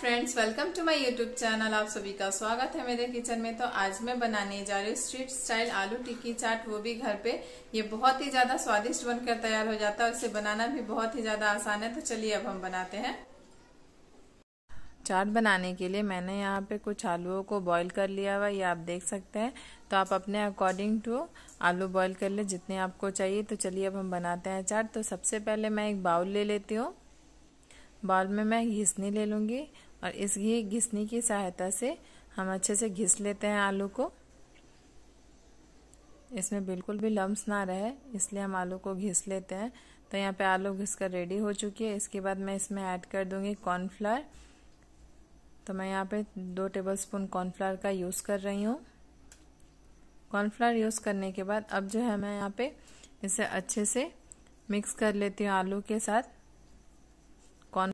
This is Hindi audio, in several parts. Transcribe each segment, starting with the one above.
friends welcome to my YouTube channel आप सभी का स्वागत है मेरे किचन में तो आज मैं बनाने जा रही हूँ स्ट्रीट स्टाइल आलू टिक्की चाट वो भी घर पे ये बहुत ही ज्यादा स्वादिष्ट बनकर तैयार हो जाता है और इसे बनाना भी बहुत ही ज्यादा आसान है तो चलिए अब हम बनाते हैं चाट बनाने के लिए मैंने यहाँ पे कुछ आलूओं को बॉईल कर लिया हुआ ये आप देख सकते हैं तो आप अपने अकॉर्डिंग टू आलू बॉईल कर ले जितने आपको चाहिए तो चलिए अब हम बनाते हैं चाट तो सबसे पहले मैं एक बाउल ले लेती हूँ बाउल में मैं घिसनी ले लूँगी और इस घी घिसनी की सहायता से हम अच्छे से घिस लेते हैं आलू को इसमें बिल्कुल भी लम्स ना रहे इसलिए हम आलू को घिस लेते हैं तो यहाँ पे आलू घिस कर रेडी हो चुकी है इसके बाद मैं इसमें ऐड कर दूँगी कॉर्नफ्लावर तो मैं यहाँ पे दो टेबल स्पून कॉर्नफ्लावर का यूज़ कर रही हूँ कॉर्नफ्लावर यूज़ करने के बाद अब जो है मैं यहाँ पे इसे अच्छे से मिक्स कर लेती हूँ आलू के साथ कॉर्न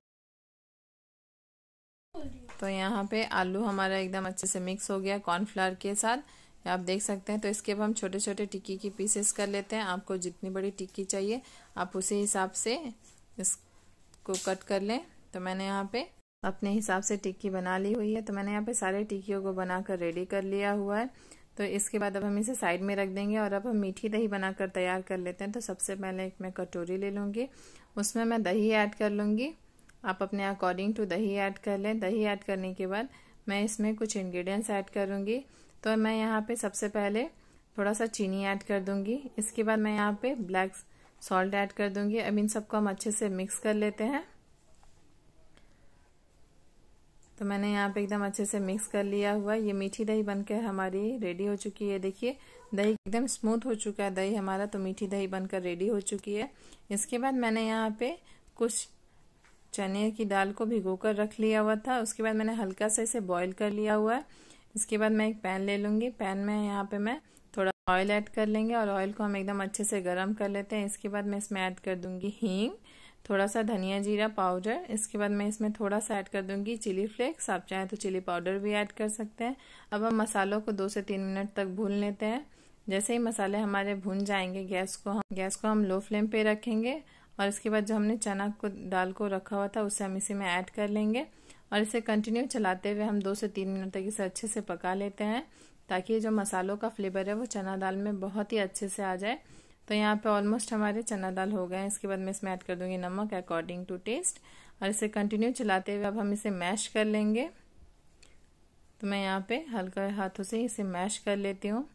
तो यहाँ पे आलू हमारा एकदम अच्छे से मिक्स हो गया कॉर्नफ्लावर के साथ आप देख सकते हैं तो इसके अब हम छोटे छोटे टिक्की की पीसेस कर लेते हैं आपको जितनी बड़ी टिक्की चाहिए आप उसी हिसाब से इसको कट कर लें तो मैंने यहाँ पे अपने हिसाब से टिक्की बना ली हुई है तो मैंने यहाँ पे सारे टिक्कियों को बनाकर रेडी कर लिया हुआ है तो इसके बाद अब हम इसे साइड में रख देंगे और अब हम मीठी दही बनाकर तैयार कर लेते हैं तो सबसे पहले एक मैं कटोरी ले लूँगी उसमें मैं दही ऐड कर लूँगी आप अपने अकॉर्डिंग टू दही ऐड कर लें दही ऐड करने के बाद मैं इसमें कुछ इन्ग्रीडियंट्स ऐड करूँगी तो मैं यहाँ पर सबसे पहले थोड़ा सा चीनी ऐड कर दूँगी इसके बाद मैं यहाँ पर ब्लैक सॉल्ट ऐड कर दूँगी अब इन सबको हम अच्छे से मिक्स कर लेते हैं तो मैंने यहाँ पे एकदम अच्छे से मिक्स कर लिया हुआ ये मीठी दही बनकर हमारी रेडी हो चुकी है देखिए दही एकदम स्मूथ हो चुका है दही हमारा तो मीठी दही बनकर रेडी हो चुकी है इसके बाद मैंने यहाँ पे कुछ चने की दाल को भिगो कर रख लिया हुआ था उसके बाद मैंने हल्का सा इसे बॉईल कर लिया हुआ है इसके बाद मैं एक पैन ले लूँगी पैन में यहाँ पे मैं थोड़ा ऑयल ऐड कर लेंगे और ऑयल को हम एकदम अच्छे से गर्म कर लेते हैं इसके बाद मैं इसमें ऐड कर दूँगी हींग थोड़ा सा धनिया जीरा पाउडर इसके बाद मैं इसमें थोड़ा सा ऐड कर दूंगी चिली फ्लेक्स आप चाहें तो चिली पाउडर भी ऐड कर सकते हैं अब हम मसालों को दो से तीन मिनट तक भून लेते हैं जैसे ही मसाले हमारे भून जाएंगे गैस को हम गैस को हम लो फ्लेम पे रखेंगे और इसके बाद जो हमने चना को दाल को रखा हुआ था उसे हम इसी में ऐड कर लेंगे और इसे कंटिन्यू चलाते हुए हम दो से तीन मिनट तक इसे अच्छे से पका लेते हैं ताकि जो मसालों का फ्लेवर है वो चना दाल में बहुत ही अच्छे से आ जाए तो यहाँ पे ऑलमोस्ट हमारे चना दाल हो गए हैं इसके बाद मैं इसमें ऐड कर दूंगी नमक अकॉर्डिंग टू टेस्ट और इसे कंटिन्यू चलाते हुए अब हम इसे मैश कर लेंगे तो मैं यहाँ पे हल्का हाथों से इसे मैश कर लेती हूँ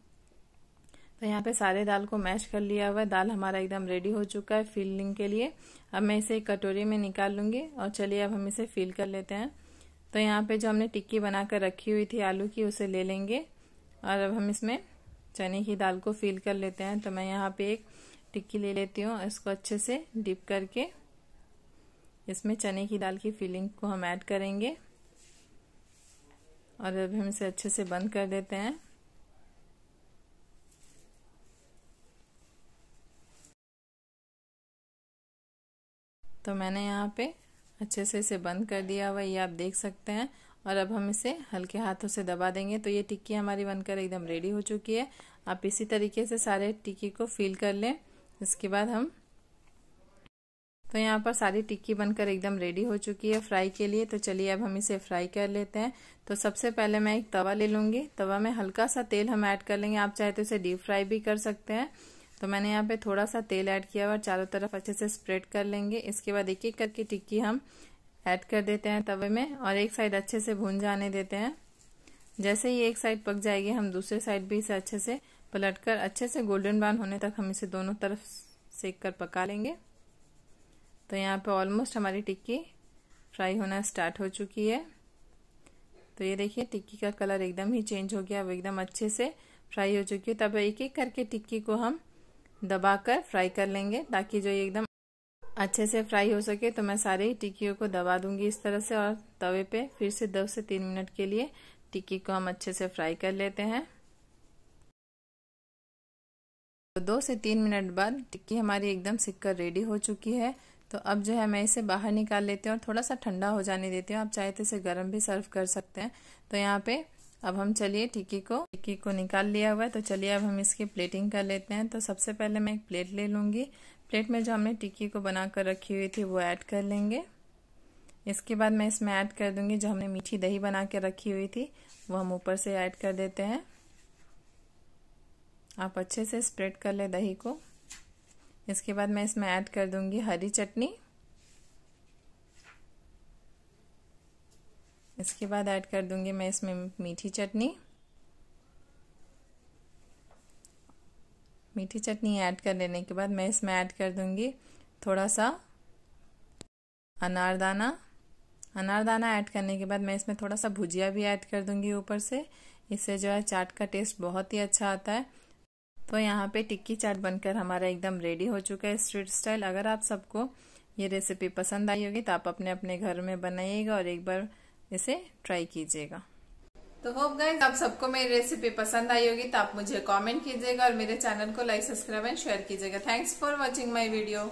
तो यहाँ पे सारे दाल को मैश कर लिया हुआ है दाल हमारा एकदम रेडी हो चुका है फिलिंग के लिए अब मैं इसे एक कटोरी में निकाल लूँगी और चलिए अब हम इसे फिल कर लेते हैं तो यहाँ पे जो हमने टिक्की बनाकर रखी हुई थी आलू की उसे ले लेंगे और अब हम इसमें चने की दाल को फिल कर लेते हैं तो मैं यहाँ पे एक टिक्की ले लेती हूँ इसको अच्छे से डिप करके इसमें चने की दाल की फिलिंग को हम ऐड करेंगे और अब हम इसे अच्छे से बंद कर देते हैं तो मैंने यहाँ पे अच्छे से इसे बंद कर दिया हुआ ये आप देख सकते हैं और अब हम इसे हल्के हाथों से दबा देंगे तो ये टिक्की हमारी बनकर एकदम रेडी हो चुकी है आप इसी तरीके से सारे टिक्की को फिल कर लें इसके बाद हम तो यहाँ पर सारी टिक्की बनकर एकदम रेडी हो चुकी है फ्राई के लिए तो चलिए अब हम इसे फ्राई कर लेते हैं तो सबसे पहले मैं एक तवा ले लूँगी तवा में हल्का सा तेल हम ऐड कर लेंगे आप चाहे तो इसे डीप फ्राई भी कर सकते हैं तो मैंने यहाँ पे थोड़ा सा तेल ऐड किया और चारों तरफ अच्छे से स्प्रेड कर लेंगे इसके बाद एक एक करके टिक्की हम ऐड कर देते हैं तवे में और एक साइड अच्छे से भून जाने देते हैं जैसे ही एक साइड पक जाएगी हम दूसरे साइड भी इसे अच्छे से पलट कर अच्छे से गोल्डन ब्राउन होने तक हम इसे दोनों तरफ सेक कर पका लेंगे तो यहाँ पे ऑलमोस्ट हमारी टिक्की फ्राई होना स्टार्ट हो चुकी है तो ये देखिए टिक्की का कलर एकदम ही चेंज हो गया अब एकदम अच्छे से फ्राई हो चुकी है तब एक एक करके टिक्की को हम दबा कर फ्राई कर लेंगे ताकि जो ये एकदम अच्छे से फ्राई हो सके तो मैं सारे टिक्कियों को दबा दूंगी इस तरह से और तवे पे फिर से दो से तीन मिनट के लिए टिक्की को हम अच्छे से फ्राई कर लेते हैं तो दो से तीन मिनट बाद टिक्की हमारी एकदम सिककर रेडी हो चुकी है तो अब जो है मैं इसे बाहर निकाल लेती हूँ और थोड़ा सा ठंडा हो जाने देती हूँ आप चाहे तो इसे गर्म भी सर्व कर सकते हैं तो यहाँ पे अब हम चलिए टिक्की को टिक्की को निकाल लिया हुआ है तो चलिए अब हम इसकी प्लेटिंग कर लेते हैं तो सबसे पहले मैं एक प्लेट ले लूँगी प्लेट में जो हमने टिक्की को बना कर रखी हुई थी वो ऐड कर लेंगे इसके बाद मैं इसमें ऐड कर दूंगी जो हमने मीठी दही बना के रखी हुई थी वो हम ऊपर से ऐड कर देते हैं आप अच्छे से स्प्रेड कर ले दही को इसके बाद मैं इसमें ऐड कर दूंगी हरी चटनी इसके बाद ऐड कर दूंगी मैं इसमें मीठी चटनी मीठी चटनी ऐड कर लेने के बाद मैं इसमें ऐड कर दूंगी थोड़ा सा अनारदाना अनारदाना ऐड करने के बाद मैं इसमें थोड़ा सा भुजिया भी ऐड कर दूंगी ऊपर से इससे जो है चाट का टेस्ट बहुत ही अच्छा आता है तो यहाँ पे टिक्की चाट बनकर हमारा एकदम रेडी हो चुका है स्ट्रीट स्टाइल अगर आप सबको ये रेसिपी पसंद आई होगी तो आप अपने अपने घर में बनाइएगा और एक बार इसे ट्राई कीजिएगा तो होप गाइज आप सबको मेरी रेसिपी पसंद आई होगी तो आप मुझे कमेंट कीजिएगा और मेरे चैनल को लाइक सब्सक्राइब एंड शेयर कीजिएगा thanks for watching my video